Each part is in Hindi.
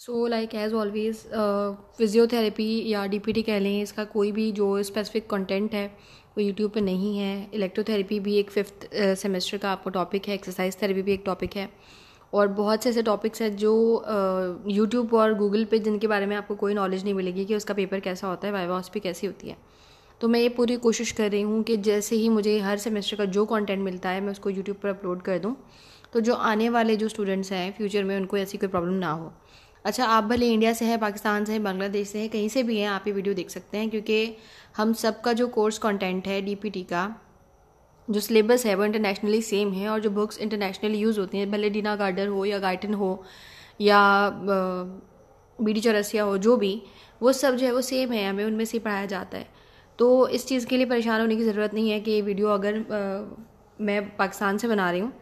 सो लाइक एज़ ऑलवेज़ फिज़ियोथेरेपी या डी पी टी कह लें इसका कोई भी जो स्पेसिफिक कंटेंट है वो यूट्यूब पे नहीं है इलेक्ट्रोथेरेपी भी एक फिफ्थ सेमेस्टर uh, का आपको टॉपिक है एक्सरसाइज थेरेपी भी एक टॉपिक है और बहुत से ऐसे टॉपिक्स हैं जो यूट्यूब uh, और गूगल पे जिनके बारे में आपको कोई नॉलेज नहीं मिलेगी कि उसका पेपर कैसा होता है वाइवा कैसी होती है तो मैं ये पूरी कोशिश कर रही हूँ कि जैसे ही मुझे हर सेमेस्टर का जो कंटेंट मिलता है मैं उसको यूट्यूब पर अपलोड कर दूँ तो जो आने वाले जो स्टूडेंट्स हैं फ्यूचर में उनको ऐसी कोई प्रॉब्लम ना हो अच्छा आप भले इंडिया से हैं पाकिस्तान से हैं बांग्लादेश से हैं कहीं से भी हैं आप ये वीडियो देख सकते हैं क्योंकि हम सब का जो कोर्स कंटेंट है डीपीटी का जो सिलेबस है वो इंटरनेशनली सेम है और जो बुक्स इंटरनेशनली यूज़ होती हैं भले डीना गार्डर हो या गाइटन हो या बी डी चौरसिया हो जो भी वो सब जो है वो सेम है हमें उनमें से पढ़ाया जाता है तो इस चीज़ के लिए परेशान होने की ज़रूरत नहीं है कि ये वीडियो अगर आ, मैं पाकिस्तान से बना रही हूँ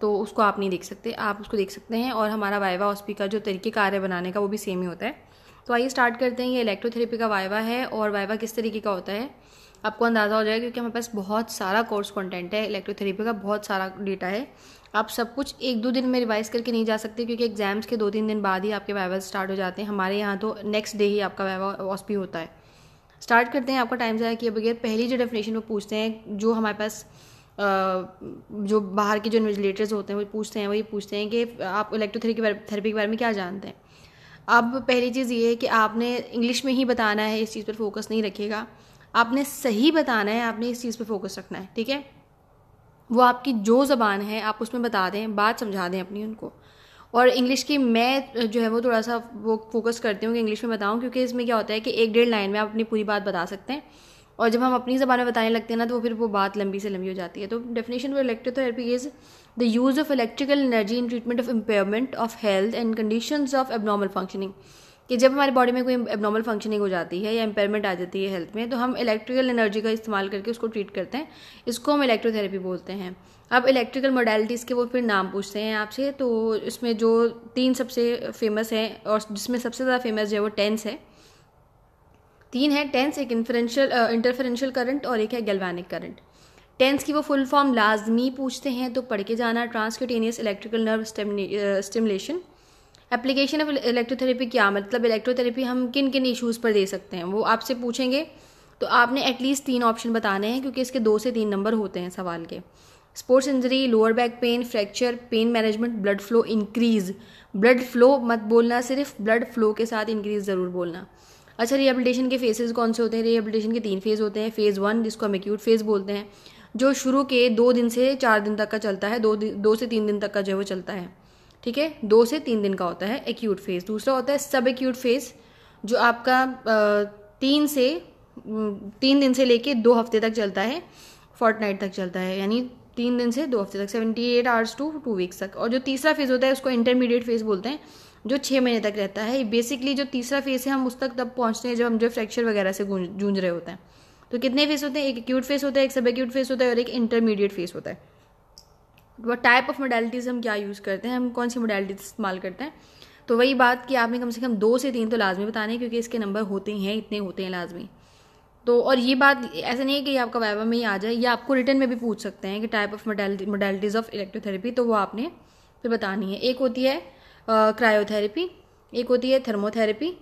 तो उसको आप नहीं देख सकते आप उसको देख सकते हैं और हमारा वाइवा ऑस्पी का जो तरीके कार है बनाने का वो भी सेम ही होता है तो आइए स्टार्ट करते हैं ये इलेक्ट्रोथेरेपी का वाइवा है और वाइवा किस तरीके का होता है आपको अंदाज़ा हो जाएगा क्योंकि हमारे पास बहुत सारा कोर्स कंटेंट है इलेक्ट्रोथेरेपी का बहुत सारा डेटा है आप सब कुछ एक दो दिन में रिवाइज़ करके नहीं जा सकते क्योंकि एग्ज़ाम्स के दो तीन दिन बाद ही आपके वाइवा स्टार्ट हो जाते हैं हमारे यहाँ तो नेक्स्ट डे ही आपका वाइवा ऑस्पी होता है स्टार्ट करते हैं आपका टाइम ज़्यादा किए बगैर पहली जो डेफिनेशन वो पूछते हैं जो हमारे पास जो बाहर के जो इन्वेजिलेटर्स होते हैं वो पूछते हैं वही पूछते हैं कि आप इलेक्ट्रोथेरेपी थेरेपी के बारे में क्या जानते हैं अब पहली चीज़ ये है कि आपने इंग्लिश में ही बताना है इस चीज़ पर फोकस नहीं रखेगा आपने सही बताना है आपने इस चीज़ पर फोकस रखना है ठीक है वो आपकी जो ज़बान है आप उसमें बता दें बात समझा दें अपनी उनको और इंग्लिश की मैं जो है वो थोड़ा सा वो फोकस करती हूँ कि इंग्लिश में बताऊँ क्योंकि इसमें क्या होता है कि एक डेढ़ लाइन में आप अपनी पूरी बात बता सकते हैं और जब हम अपनी ज़बान में बताने लगते हैं ना तो वो फिर वो बात लंबी से लंबी हो जाती है तो definition of electrotherapy is the use of electrical energy in treatment of impairment of health and condition of abnormal functioning कि जब हमारी बॉडी में कोई एबनॉर्मल फंक्शनिंग हो जाती है या इम्पेयरमेंट आ जाती है हेल्थ में तो हम इलेक्ट्रिकल एनर्जी का इस्तेमाल करके उसको ट्रीट करते हैं इसको हम इलेक्ट्रोथेरेपी बोलते हैं अब इलेक्ट्रिकल मोडालिटीज़ के वो फिर नाम पूछते हैं आपसे तो इसमें जो तीन सबसे फेमस हैं और जिसमें सबसे ज़्यादा फेमस जो है वो टेंस है तीन है टेंस एक इन्फ्रेंशियल इंटरफेरेंशियल करंट और एक है गैल्वेनिक करंट टेंस की वो फुल फॉर्म लाजमी पूछते हैं तो पढ़ के जाना transcutaneous electrical nerve stimulation application of electrotherapy क्या मतलब इलेक्ट्रोथेरेपी हम किन किन इशूज पर दे सकते हैं वो आपसे पूछेंगे तो आपने एटलीस्ट तीन ऑप्शन बताने हैं क्योंकि इसके दो से तीन नंबर होते हैं सवाल के sports injury lower back pain fracture pain management blood flow increase blood flow मत बोलना सिर्फ ब्लड फ्लो के साथ इंक्रीज ज़रूर बोलना अच्छा रिहेबिलिटेशन के फेजेस कौन से होते हैं रिहेबिलिटेशन के तीन फेज़ होते हैं फेज़ वन जिसको हम एक्यूट फेज़ बोलते हैं जो शुरू के दो दिन से चार दिन तक का चलता है दो दो से तीन दिन तक का जो है वो चलता है ठीक है दो से तीन दिन का होता है एक्यूट फेज़ दूसरा होता है सब एक्यूट फेज़ जो आपका तीन से तीन दिन से लेके दो हफ्ते तक चलता है फोर्ट नाइट तक चलता है यानी तीन दिन से दो हफ्ते तक seventy eight hours to two weeks तक और जो तीसरा फेज़ होता है उसको इंटरमीडिएट फेज़ बोलते हैं जो छः महीने तक रहता है बेसिकली जो तीसरा फेज है हम उस तक तब पहुँचते हैं जब हम जो फ्रैक्चर वगैरह से जूझ रहे होते हैं तो कितने फेस होते हैं एक एक्यूट फेस होता है एक सब एक्यूट फेस होता है और एक इंटरमीडिएट फेस होता है वह टाइप ऑफ मोडलिटीज हम क्या यूज़ करते हैं हम कौन सी मोडेलिटीज इस्तेमाल करते हैं तो वही बात कि आपने कम से कम दो से तीन तो लाजमी बताने क्योंकि इसके नंबर होते हैं इतने होते हैं लाजमी तो और ये बात ऐसा नहीं है कि आपका वाइवा में ही आ जाए या आपको रिटर्न में भी पूछ सकते हैं कि type of modalities of electrotherapy तो वो आपने फिर बतानी है एक होती है क्रायोथेरेपी एक होती है थर्मोथेरेपी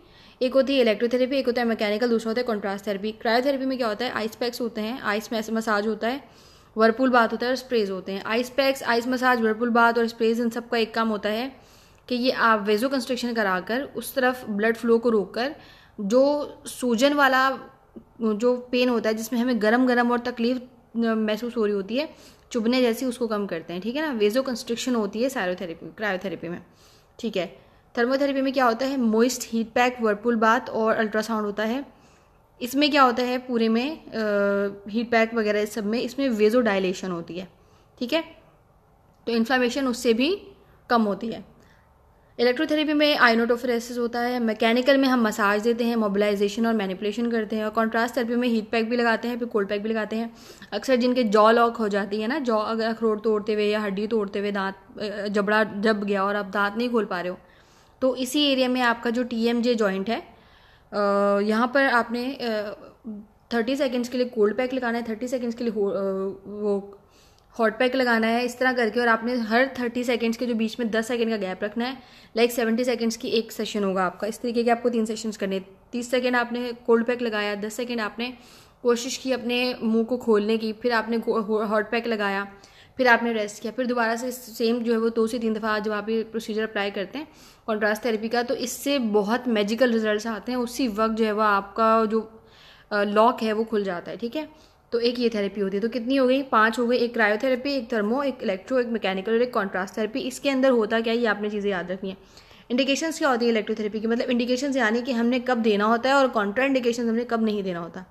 एक होती है इलेक्ट्रोथेरेपी एक होता है मैकेनिकल दूसरा होता है कॉन्ट्रास्ट थेरेपी क्रायोथेरेपी में क्या होता है आइस पैक्स होते हैं आइस मसाज होता है वर्पुल बात होता है और स्प्रेज होते हैं ice packs ice massage whirlpool बात और स्प्रेज इन सब का एक काम होता है कि ये आप वेजो कंस्ट्रक्शन कराकर उस तरफ ब्लड फ्लो को रोककर जो सूजन वाला जो पेन होता है जिसमें हमें गरम गरम और तकलीफ महसूस हो रही होती है चुभने जैसी उसको कम करते हैं ठीक है ना वेजो कंस्ट्रिक्शन होती है सैरोथेरेपी क्रायोथेरेपी में ठीक है थर्मोथेरेपी में क्या होता है मोइस्ट हीट पैक वर्पुल बात और अल्ट्रासाउंड होता है इसमें क्या होता है पूरे में हीट पैक वगैरह सब में इसमें वेजो डायलेशन होती है ठीक है तो इन्फ्लामेशन उससे भी कम होती है इलेक्ट्रोथेरेपी में आइनोटोफ्रेसिस होता है मैकेनिकल में हम मसाज देते हैं मोबिलाइजेशन और मैनिपुलेशन करते हैं और कॉन्ट्रास्ट थेरेपी में हीट पैक भी लगाते हैं फिर कोल्ड पैक भी लगाते हैं अक्सर जिनके जॉ लॉक हो जाती है ना जॉ अगर अखरोट तोड़ते हुए या हड्डी तोड़ते हुए दांत जबड़ा जब गया और आप दांत नहीं खोल पा रहे हो तो इसी एरिया में आपका जो टी एम जे जॉइंट है यहाँ पर आपने थर्टी सेकेंड्स के लिए कोल्ड पैक लगाना है थर्टी सेकेंड्स के लिए वो हॉट पैक लगाना है इस तरह करके और आपने हर थर्टी सेकेंड्स के जो बीच में दस सेकेंड का गैप रखना है लाइक सेवेंटी सेकेंड्स की एक सेशन होगा आपका इस तरीके के आपको तीन सेशंस करने तीस सेकेंड आपने कोल्ड पैक लगाया दस सेकेंड आपने कोशिश की अपने मुंह को खोलने की फिर आपने हॉट पैक लगाया फिर आपने रेस्ट किया फिर दोबारा से सेम जो है वो दो से तीन दफ़ा जब आप ये प्रोसीजर अप्लाई करते हैं कॉन्ट्रास्ट थेरेपी का तो इससे बहुत मैजिकल रिजल्ट्स आते हैं उसी वक्त जो है वो आपका जो लॉक है वो खुल जाता है ठीक है तो एक ये थेरेपी होती है तो कितनी हो गई पाँच हो गई एक क्रायोथेरेपी एक थर्मो एक इलेक्ट्रो एक मैकेनिकल और एक कॉन्ट्रास्ट थेरेपी इसके अंदर होता क्या है ये आपने चीज़ें याद रखनी है इंडिकेशन क्या होती है इलेक्ट्रोथेरेपी की मतलब इंडिकेशन यानी कि हमने कब देना होता है और कॉन्ट्रा इंडिकेशन हमने कब नहीं देना होता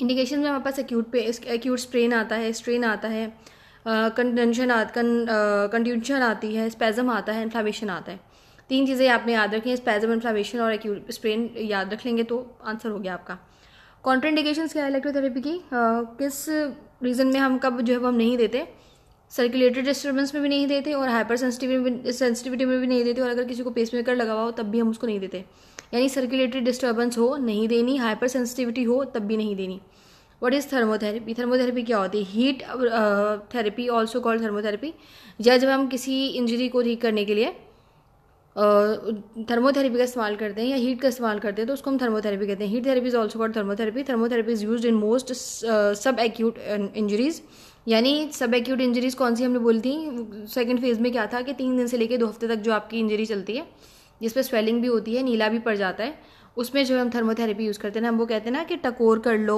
इंडिकेशन में हमारे पास एक्यूट पे एक्यूट स्प्रेन आता है स्ट्रेन आता है कंटेंशन कंट्यूशन आती है स्पेजम आता है इन्फ्लामेशन आता है तीन चीज़ें आपने याद रखी हैं स्पेजम इन्फ्लामेशन और एक्यूट स्प्रेन याद रख लेंगे तो आंसर हो गया आपका कॉन्ट्रेंडिकेशन क्या है इलेक्ट्रोथेरेपी की uh, किस रीज़न में हम कब जो है वो हम नहीं देते सर्कुलेटरी डिस्टर्बेंस में भी नहीं देते और हाइपर सेंसिटिविटी सेंसिटिविटी में भी नहीं देते और अगर किसी को पेस मेकर लगा हुआ हो तब भी हम उसको नहीं देते यानी सर्कुलेटरी डिस्टर्बेंस हो नहीं देनी हाइपर सेंसिटिविटी हो तब भी नहीं देनी वट इज़ थर्मोथेरेपी थर्मोथेरेपी क्या होती है heat therapy also called thermotherapy या जब हम किसी इंजरी को ठीक करने के लिए थर्मोथेरेपी का इस्तेमाल करते हैं या हीट का इस्तेमाल करते हैं तो उसको हम थर्मोथेरेपी कहते हैं heat therapy is also called thermotherapy thermotherapy is use in most sub acute injuries यानी सब एक्यूट इंजरीज़ कौन सी हमने बोली थी सेकेंड फेज़ में क्या था कि तीन दिन से लेकर दो हफ्ते तक जो आपकी इंजरी चलती है जिस पर स्वेलिंग भी होती है नीला भी पड़ जाता है उसमें जो हम थर्मोथेरेपी यूज़ करते हैं ना हम वो कहते हैं ना कि टकोर कर लो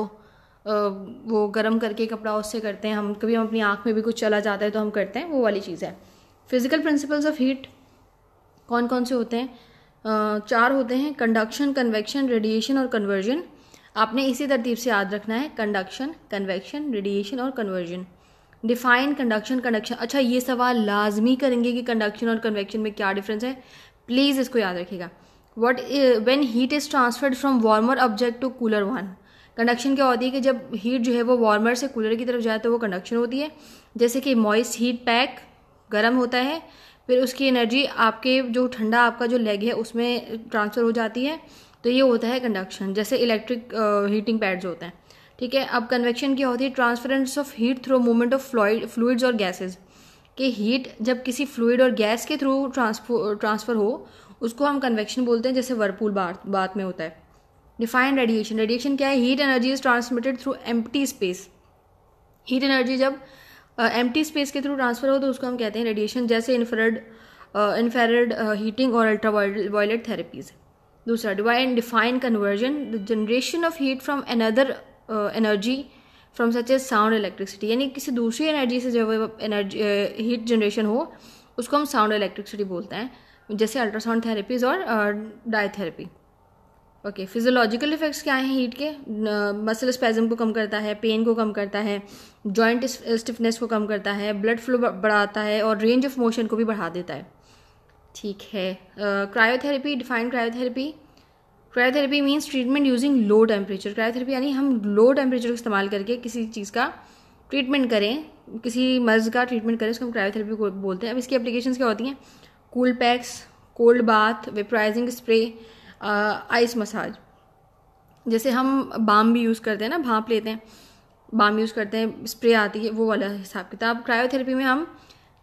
वो गर्म करके कपड़ा उससे करते हैं हम कभी हम अपनी आँख में भी कुछ चला जाता है तो हम करते हैं वो वाली चीज़ है फिजिकल प्रिंसिपल्स ऑफ हीट कौन कौन से होते हैं चार होते हैं कंडक्शन कन्वेक्शन रेडिएशन और कन्वर्जन आपने इसी तरतीब से याद रखना है कंडक्शन कन्वेक्शन रेडिएशन और कन्वर्जन डिफाइन कंडक्शन कंडक्शन अच्छा ये सवाल लाजमी करेंगे कि कंडक्शन और कन्वेक्शन में क्या डिफरेंस है प्लीज़ इसको याद रखिएगा what when heat is transferred from warmer object to cooler one conduction क्या होती है कि जब हीट जो है वो वार्मर से कूलर की तरफ जाए तो वो कंडक्शन होती है जैसे कि मॉइस्ट हीट पैक गर्म होता है फिर उसकी एनर्जी आपके जो ठंडा आपका जो लेग है उसमें ट्रांसफ़र हो जाती है तो ये होता है कंडक्शन जैसे इलेक्ट्रिक हीटिंग पैड्स होते हैं ठीक है अब कन्वेक्शन क्या होती है transference of heat through movement of fluids और गैसेज कि हीट जब किसी फ्लूड और गैस के थ्रू ट्रांसफ़र हो उसको हम कन्वेक्शन बोलते हैं जैसे वर्पूल बात बात में होता है डिफाइंड रेडिएशन रेडिएशन क्या है heat energy is transmitted through empty space heat energy जब एम टी स्पेस के थ्रू ट्रांसफ़र हो तो उसको हम कहते हैं रेडिएशन जैसे इन्फ्रेड इन्फेरेड हीटिंग और अल्ट्रा वायलेट थेरेपीज दूसरा divine and define conversion the generation of heat from another energy from such a sound electricity यानी किसी दूसरी एनर्जी से जब एनर्जी हीट जनरेशन हो उसको हम साउंड इलेक्ट्रिसिटी बोलते हैं जैसे अल्ट्रासाउंड थेरेपीज़ और dye therapy okay physiological effects क्या हैं हीट के मसल स्पैजम को कम करता है पेन को कम करता है जॉइंट स्टिफनेस को कम करता है ब्लड फ्लो बढ़ाता है और रेंज ऑफ मोशन को भी बढ़ा देता है ठीक है cryotherapy defined cryotherapy cryotherapy means treatment using low temperature cryotherapy यानी हम लो टेम्परेचर को इस्तेमाल करके किसी चीज़ का ट्रीटमेंट करें किसी मर्ज का ट्रीटमेंट करें उसको हम क्रायोथेरेपी बोलते हैं अब इसकी एप्लीकेशन क्या होती हैं cool packs cold bath vaporising spray ice massage जैसे हम बाम भी यूज़ करते हैं ना भाप लेते हैं बाम यूज़ करते हैं स्प्रे आती है वो वाला हिसाब किताब क्रायोथेरेपी में हम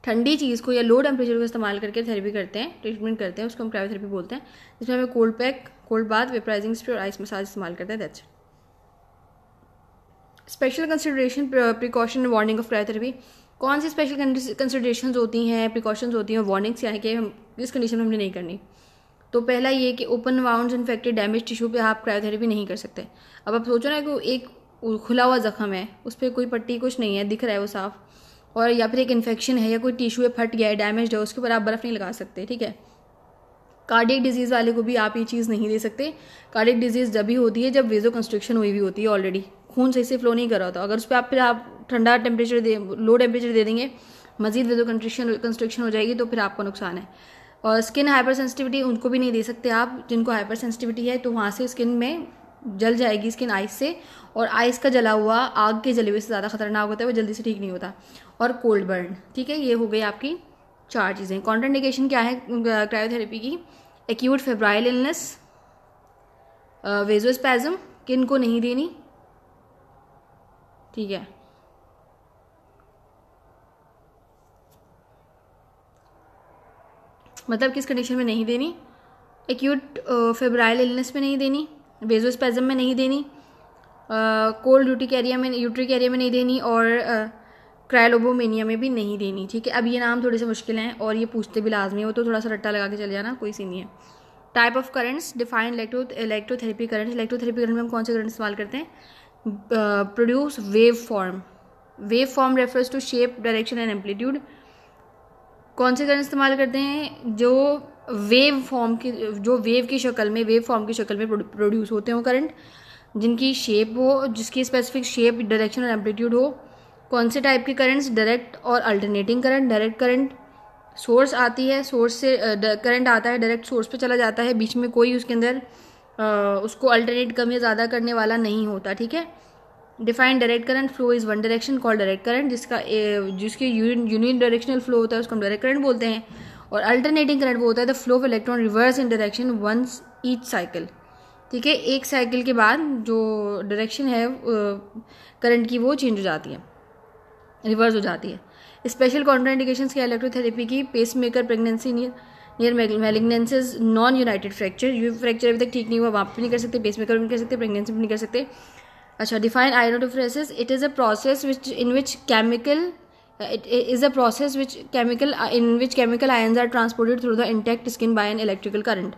ठंडी चीज़ को या लो टेम्परेचर को इस्तेमाल करके थेरेपी करते हैं ट्रीटमेंट करते हैं उसको हम क्रायोथेरेपी बोलते हैं जिसमें हमें cold pack cold bath vaporising spray और आइस मसाज इस्तेमाल करते हैं that's special consideration precaution warning of cryotherapy कौन सी स्पेशल कंसिडरेशन होती हैं प्रिकॉशंस होती हैं वार्निंग्स क्या है कि हम इस कंडीशन में हमने नहीं करनी तो पहला ये कि open wound infected damage tissue पे आप क्रायोथेरेपी नहीं कर सकते अब आप सोचो ना कि एक खुला हुआ ज़ख़म है उस पर कोई पट्टी कुछ नहीं है दिख रहा है वो साफ और या फिर एक इन्फेक्शन है या कोई टिश्यू है फट गया है डैमेज है उसके ऊपर आप बर्फ़ नहीं लगा सकते ठीक है कार्डिक डिजीज़ वाले को भी आप ये चीज़ नहीं दे सकते कार्डिक डिजीज़ जब भी होती है जब वेजो कंस्ट्रक्शन हुई हुई होती है ऑलरेडी खून सही से फ्लो नहीं कर रहा होता अगर उस पर आप फिर आप ठंडा टेम्परेचर दे लो टेम्परेचर दे देंगे मजीद वेजो कंस्ट्रक्शन कंस्ट्रक्शन हो जाएगी तो फिर आपको नुकसान है और स्किन हाइपर सेंसिटिविटी उनको भी नहीं दे सकते आप जिनको हाइपर सेंसिटिविटी है तो वहाँ से स्किन में जल जाएगी स्किन आइस से और आइस का जला हुआ आग के जले हुए से ज़्यादा खतरनाक होता है वो जल्दी से ठीक नहीं होता और कोल्ड बर्न ठीक है ये हो गई आपकी चार चीज़ें कॉन्ट्रेंडिकेशन क्या है क्रायोथेरेपी की एक्यूट फेब्राइल इलनेस वेजोस्पैज़म किन को नहीं देनी ठीक है मतलब किस कंडीशन में नहीं देनी एक्यूट फेब्राइल इलनेस में नहीं देनी वेजोस्पैजम में नहीं देनी कोल्ड यूटिक एरिया में यूट्री एरिया में नहीं देनी और क्रायलोबोमेनिया uh, में भी नहीं देनी ठीक है अब ये नाम थोड़े से मुश्किल हैं और ये पूछते भी लाजमी हो तो थोड़ा सा रट्टा लगा के चले जाना कोई सी नहीं है type of currents defined electro electrotherapy current electrotherapy current में हम कौन से करंट इस्तेमाल करते हैं produce wave form wave form refers to shape direction and amplitude कौन से कलर इस्तेमाल करते हैं जो वेव फॉर्म की जो वेव की शक्ल में वेव फॉर्म की शक्ल में प्रोड्यूस होते हों करंट जिनकी शेप हो जिसकी स्पेसिफिक शेप डायरेक्शन और एम्पलीट्यूड हो कौन से टाइप के करंट्स डायरेक्ट और alternating current direct current source आती है सोर्स से करंट आता है डायरेक्ट सोर्स पे चला जाता है बीच में कोई उसके अंदर उसको अल्टरनेट कम या ज़्यादा करने वाला नहीं होता ठीक है defined direct current flow is one direction call direct current जिसका जिसके यूनियन डायरेक्शनल फ्लो होता है उसको हम डायरेक्ट करंट बोलते हैं और अल्टरनेटिंग करंट वो होता है the flow of electron reverse in direction once each cycle ठीक है एक साइकिल के बाद जो डायरेक्शन है करंट की वो चेंज हो जाती है रिवर्स हो जाती है स्पेशल कॉन्ट्राइंडिकेशन क्या इलेक्ट्रोथेरेपी की pacemaker pregnancy near near malignancies non united fracture you fracture अभी तक ठीक नहीं हुआ वहाँ पर नहीं कर सकते पेस मेकर भी नहीं कर सकते प्रेगनेंसी भी नहीं कर सकते अच्छा define ionophores it is a process which in which chemical it is a process which chemical in which chemical ions are transported through the intact skin by an electrical current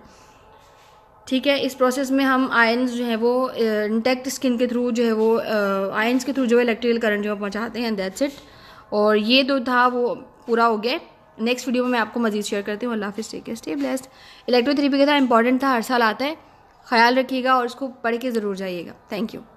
ठीक है इस प्रोसेस में हम आयन्स जो है वो इंटेक्ट uh, स्किन के थ्रू जो है वो uh, के थ्रू जो है इलेक्ट्रिकल करंट जो पहुँचाते हैं दैट्स इट और ये तो था वो पूरा हो गया नेक्स्ट वीडियो में मैं आपको मजीद शेयर करती हूँ अल्लाह हाफिज़ टेक स्टे ब्लेस्ड इलेक्ट्रोथेरेपी का था तो इंपॉर्टेंट था हर साल आता है ख्याल रखिएगा और उसको पढ़ के ज़रूर जाइएगा थैंक यू